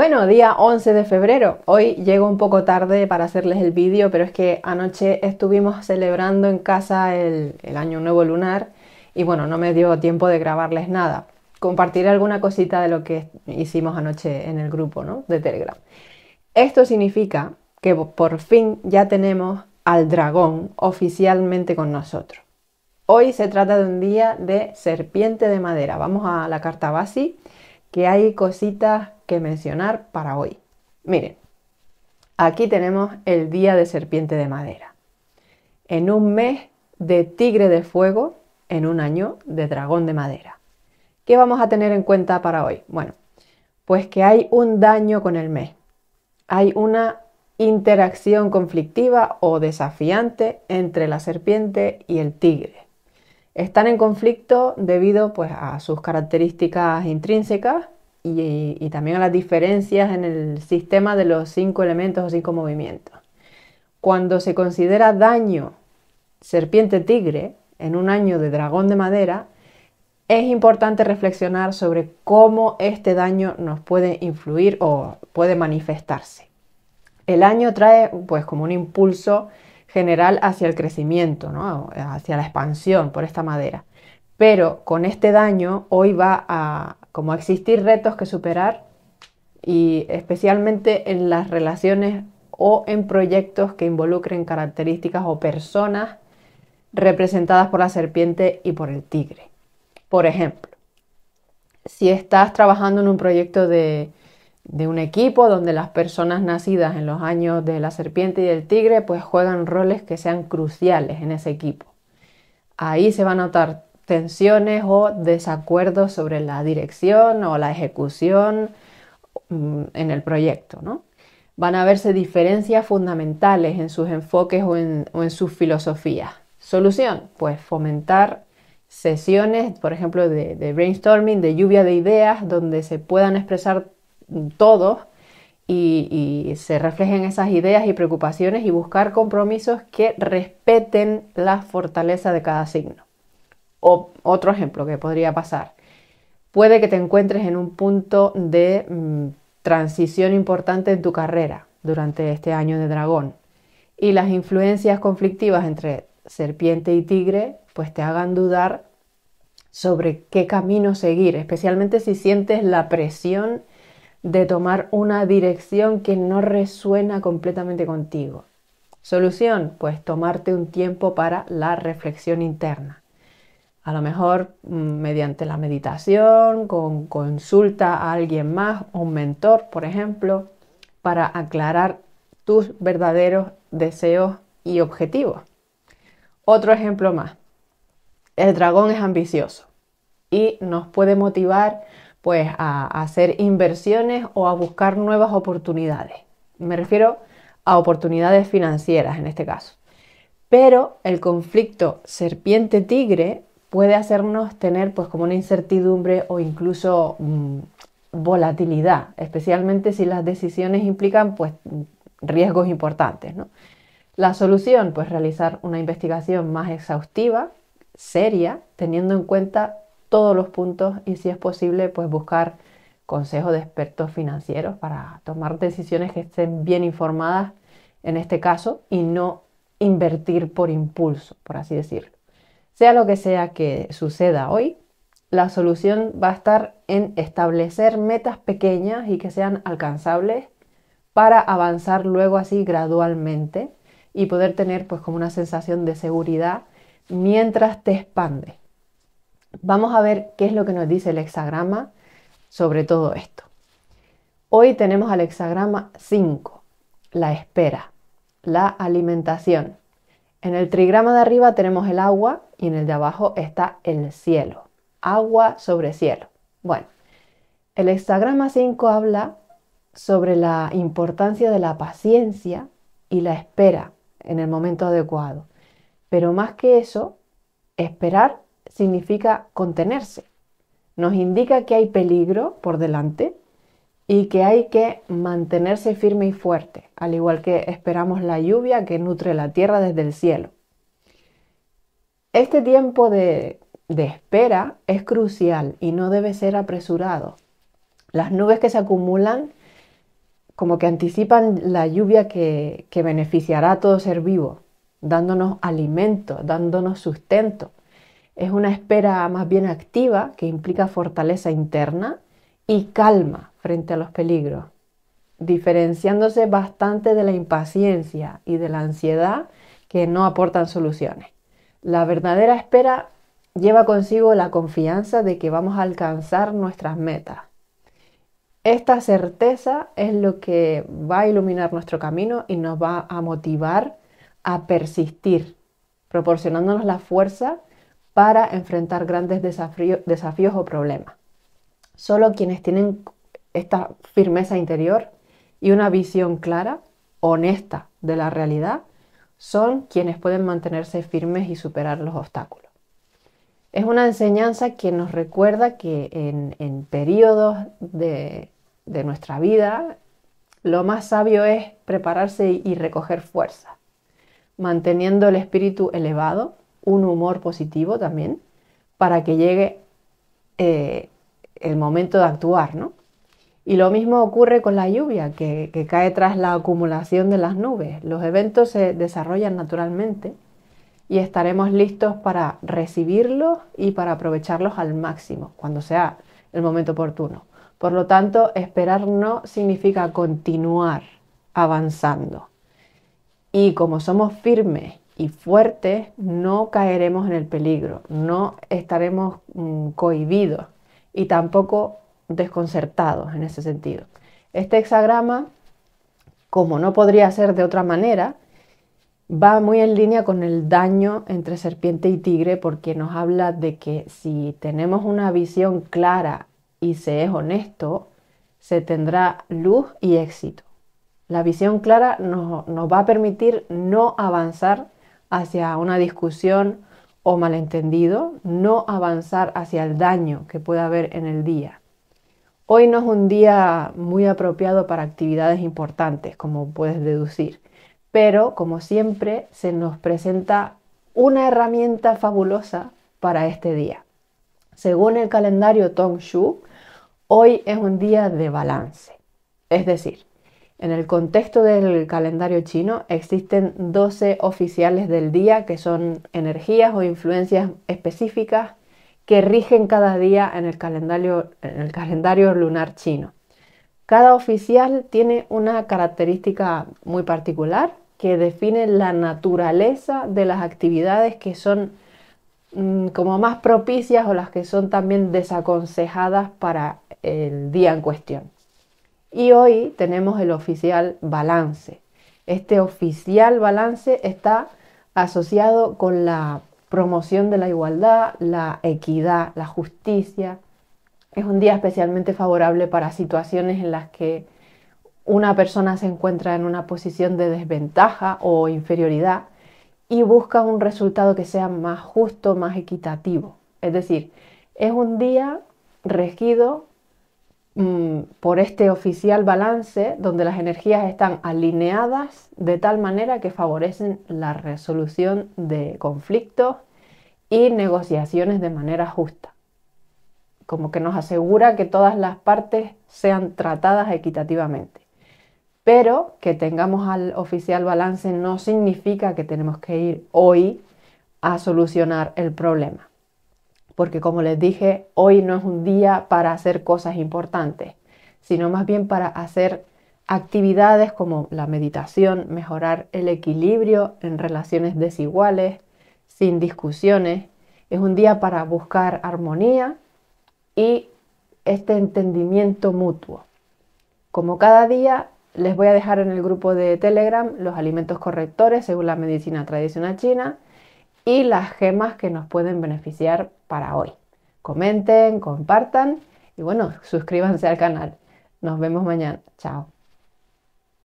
Bueno, día 11 de febrero. Hoy llego un poco tarde para hacerles el vídeo, pero es que anoche estuvimos celebrando en casa el, Año Nuevo Lunar y bueno, no me dio tiempo de grabarles nada. Compartiré alguna cosita de lo que hicimos anoche en el grupo ¿no? de Telegram. Esto significa que por fin ya tenemos al dragón oficialmente con nosotros. Hoy se trata de un día de serpiente de madera. Vamos a la carta base que hay cositas que mencionar para hoy. Miren, aquí tenemos el día de serpiente de madera. En un mes de tigre de fuego, en un año de dragón de madera. ¿Qué vamos a tener en cuenta para hoy? Bueno, pues que hay un daño con el mes. Hay una interacción conflictiva o desafiante entre la serpiente y el tigre están en conflicto debido pues, a sus características intrínsecas y, también a las diferencias en el sistema de los cinco elementos o cinco movimientos. Cuando se considera daño serpiente tigre en un año de dragón de madera, es importante reflexionar sobre cómo este daño nos puede influir o puede manifestarse. El año trae pues como un impulso general hacia el crecimiento, hacia la expansión por esta madera. Pero con este daño hoy va a como a existir retos que superar y especialmente en las relaciones o en proyectos que involucren características o personas representadas por la serpiente y por el tigre. Por ejemplo, si estás trabajando en un proyecto de de un equipo donde las personas nacidas en los años de la serpiente y del tigre pues juegan roles que sean cruciales en ese equipo. Ahí se van a notar tensiones o desacuerdos sobre la dirección o la ejecución mm, en el proyecto. ¿no? Van a verse diferencias fundamentales en sus enfoques o en, o en sus filosofías. Solución, pues fomentar sesiones, por ejemplo, de brainstorming, de lluvia de ideas, donde se puedan expresar todos y, se reflejen esas ideas y preocupaciones y buscar compromisos que respeten la fortaleza de cada signo. O, otro ejemplo que podría pasar. Puede que te encuentres en un punto de mm, transición importante en tu carrera durante este año de dragón y las influencias conflictivas entre serpiente y tigre pues te hagan dudar sobre qué camino seguir, especialmente si sientes la presión de tomar una dirección que no resuena completamente contigo. Solución, pues tomarte un tiempo para la reflexión interna. A lo mejor mm, mediante la meditación, con consulta a alguien más, un mentor, por ejemplo, para aclarar tus verdaderos deseos y objetivos. Otro ejemplo más. El dragón es ambicioso y nos puede motivar pues a, hacer inversiones o a buscar nuevas oportunidades. Me refiero a oportunidades financieras en este caso. Pero el conflicto serpiente-tigre puede hacernos tener pues como una incertidumbre o incluso mm, volatilidad, especialmente si las decisiones implican pues riesgos importantes. La solución, pues realizar una investigación más exhaustiva, seria, teniendo en cuenta todos los puntos y si es posible, pues buscar consejos de expertos financieros para tomar decisiones que estén bien informadas en este caso y no invertir por impulso, por así decirlo. Sea lo que sea que suceda hoy, la solución va a estar en establecer metas pequeñas y que sean alcanzables para avanzar luego así gradualmente y poder tener pues como una sensación de seguridad mientras te expandes. Vamos a ver qué es lo que nos dice el hexagrama sobre todo esto. Hoy tenemos al hexagrama 5, la espera, la alimentación. En el trigrama de arriba tenemos el agua y en el de abajo está el cielo. Agua sobre cielo. Bueno, el hexagrama 5 habla sobre la importancia de la paciencia y la espera en el momento adecuado. Pero más que eso, esperar significa contenerse. Nos indica que hay peligro por delante y que hay que mantenerse firme y fuerte, al igual que esperamos la lluvia que nutre la tierra desde el cielo. Este tiempo de, espera es crucial y no debe ser apresurado. Las nubes que se acumulan como que anticipan la lluvia que, que beneficiará a todo ser vivo, dándonos alimento, dándonos sustento es una espera más bien activa que implica fortaleza interna y calma frente a los peligros, diferenciándose bastante de la impaciencia y de la ansiedad que no aportan soluciones. La verdadera espera lleva consigo la confianza de que vamos a alcanzar nuestras metas. Esta certeza es lo que va a iluminar nuestro camino y nos va a motivar a persistir, proporcionándonos la fuerza para enfrentar grandes desafíos o problemas. Solo quienes tienen esta firmeza interior y una visión clara, honesta de la realidad, son quienes pueden mantenerse firmes y superar los obstáculos. Es una enseñanza que nos recuerda que en, periodos de nuestra vida, lo más sabio es prepararse y recoger fuerza, manteniendo el espíritu elevado un humor positivo también, para que llegue eh, el momento de actuar, ¿no? Y lo mismo ocurre con la lluvia, que, que, cae tras la acumulación de las nubes. Los eventos se desarrollan naturalmente y estaremos listos para recibirlos y para aprovecharlos al máximo, cuando sea el momento oportuno. Por lo tanto, esperar no significa continuar avanzando. Y como somos firmes y fuertes, no caeremos en el peligro, no estaremos mm, cohibidos y tampoco desconcertados en ese sentido. Este hexagrama, como no podría ser de otra manera, va muy en línea con el daño entre serpiente y tigre porque nos habla de que si tenemos una visión clara y se es honesto, se tendrá luz y éxito. La visión clara nos, nos va a permitir no avanzar hacia una discusión o malentendido, no avanzar hacia el daño que pueda haber en el día. Hoy no es un día muy apropiado para actividades importantes, como puedes deducir, pero como siempre se nos presenta una herramienta fabulosa para este día. Según el calendario Tong Shu, hoy es un día de balance, es decir, en el contexto del calendario chino existen 12 oficiales del día que son energías o influencias específicas que rigen cada día en el calendario, lunar chino. Cada oficial tiene una característica muy particular que define la naturaleza de las actividades que son mm, como más propicias o las que son también desaconsejadas para el día en cuestión. Y hoy tenemos el oficial balance. Este oficial balance está asociado con la promoción de la igualdad, la equidad, la justicia. Es un día especialmente favorable para situaciones en las que una persona se encuentra en una posición de desventaja o inferioridad y busca un resultado que sea más justo, más equitativo. Es decir, es un día regido Mm, por este oficial balance donde las energías están alineadas de tal manera que favorecen la resolución de conflictos y negociaciones de manera justa. Como que nos asegura que todas las partes sean tratadas equitativamente. Pero que tengamos al oficial balance no significa que tenemos que ir hoy a solucionar el problema porque como les dije, hoy no es un día para hacer cosas importantes, sino más bien para hacer actividades como la meditación, mejorar el equilibrio en relaciones desiguales, sin discusiones. Es un día para buscar armonía y este entendimiento mutuo. Como cada día, les voy a dejar en el grupo de Telegram los alimentos correctores según la medicina tradicional china y las gemas que nos pueden beneficiar para hoy. Comenten, compartan y bueno, suscríbanse al canal. Nos vemos mañana. Chao.